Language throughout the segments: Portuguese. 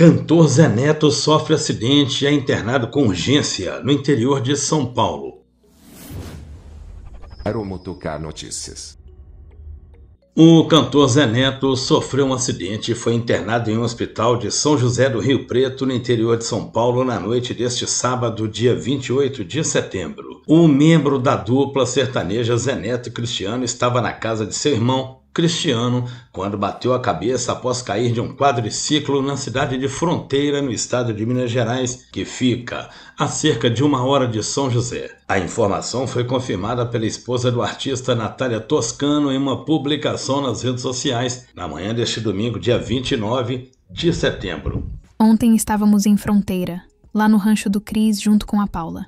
Cantor Zé Neto sofre acidente e é internado com urgência no interior de São Paulo. Aromotocar Notícias. O cantor Zé Neto sofreu um acidente e foi internado em um hospital de São José do Rio Preto, no interior de São Paulo, na noite deste sábado, dia 28 de setembro. Um membro da dupla sertaneja Zé Neto e Cristiano estava na casa de seu irmão, Cristiano quando bateu a cabeça após cair de um quadriciclo na cidade de Fronteira, no estado de Minas Gerais, que fica a cerca de uma hora de São José. A informação foi confirmada pela esposa do artista Natália Toscano em uma publicação nas redes sociais na manhã deste domingo, dia 29 de setembro. Ontem estávamos em Fronteira, lá no rancho do Cris, junto com a Paula.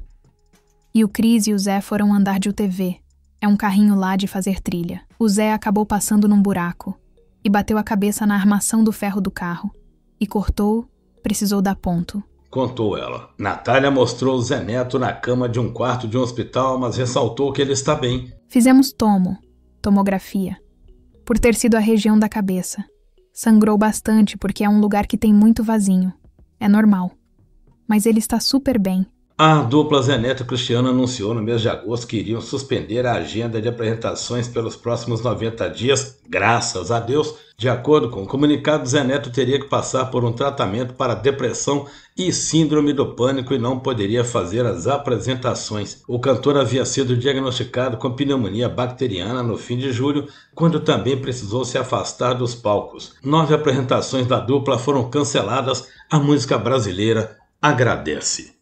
E o Cris e o Zé foram andar de UTV é um carrinho lá de fazer trilha. O Zé acabou passando num buraco e bateu a cabeça na armação do ferro do carro. E cortou, precisou dar ponto. Contou ela. Natália mostrou o Zé Neto na cama de um quarto de um hospital, mas ressaltou que ele está bem. Fizemos tomo, tomografia, por ter sido a região da cabeça. Sangrou bastante porque é um lugar que tem muito vazio. É normal. Mas ele está super bem. A dupla Zeneto Cristiano anunciou no mês de agosto que iriam suspender a agenda de apresentações pelos próximos 90 dias, graças a Deus. De acordo com o comunicado, Zeneto teria que passar por um tratamento para depressão e síndrome do pânico e não poderia fazer as apresentações. O cantor havia sido diagnosticado com pneumonia bacteriana no fim de julho, quando também precisou se afastar dos palcos. Nove apresentações da dupla foram canceladas. A música brasileira agradece.